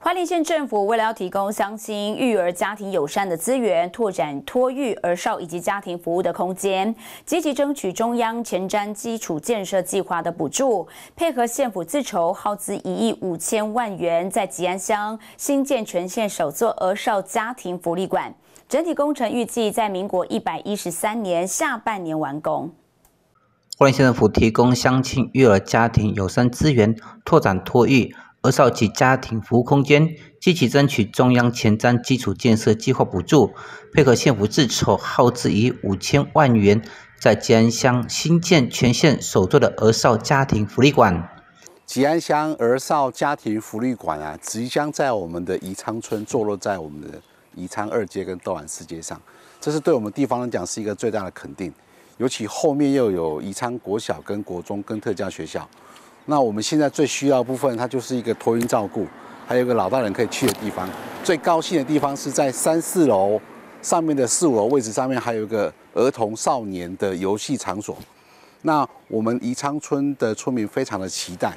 花莲县政府为了要提供相亲育儿家庭友善的资源，拓展托育、儿少以及家庭服务的空间，积极争取中央前瞻基础建设计划的补助，配合县府自筹，耗资一亿五千万元，在吉安乡新建全县首座儿少家庭福利馆。整体工程预计在民国一百一十三年下半年完工。花莲县政府提供相亲育儿家庭友善资源，拓展托育。鹅少及家庭服务空间，积极争取中央前瞻基础建设计划补助，配合县府自筹耗资逾五千万元，在吉安乡新建全县首座的鹅少家庭福利馆。吉安乡鹅少家庭福利馆啊，即将在我们的宜昌村，坐落在我们的宜昌二街跟斗碗四街上，这是对我们地方来讲是一个最大的肯定。尤其后面又有宜昌国小跟国中跟特教学校。那我们现在最需要部分，它就是一个托运照顾，还有一个老大人可以去的地方。最高兴的地方是在三四楼上面的四五楼位置上面，还有一个儿童少年的游戏场所。那我们宜昌村的村民非常的期待。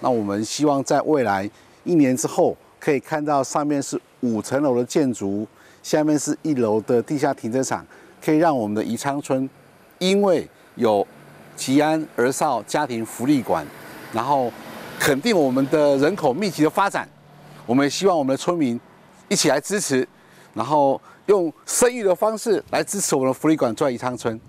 那我们希望在未来一年之后，可以看到上面是五层楼的建筑，下面是一楼的地下停车场，可以让我们的宜昌村，因为有吉安儿少家庭福利馆。然后肯定我们的人口密集的发展，我们也希望我们的村民一起来支持，然后用生育的方式来支持我们的福利馆在宜昌村。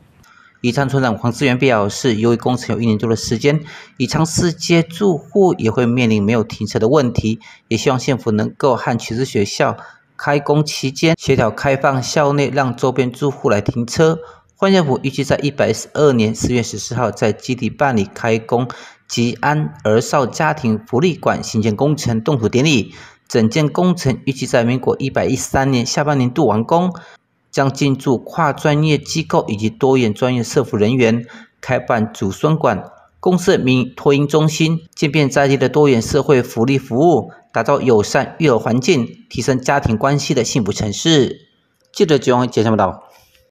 宜昌村长黄志源表示，由于工程有一年多的时间，宜昌四街住户也会面临没有停车的问题，也希望县府能够和其实学校开工期间协调开放校内，让周边住户来停车。县政府预计在一百一十二年四月十四号在基地办理开工吉安儿少家庭福利馆新建工程动土典礼，整件工程预计在民国一百一十三年下半年度完工，将进驻跨专业机构以及多元专业社服人员，开办祖孙馆、公社民托婴中心，渐变在地的多元社会福利服务，打造友善育儿环境，提升家庭关系的幸福城市。记者周文杰报道。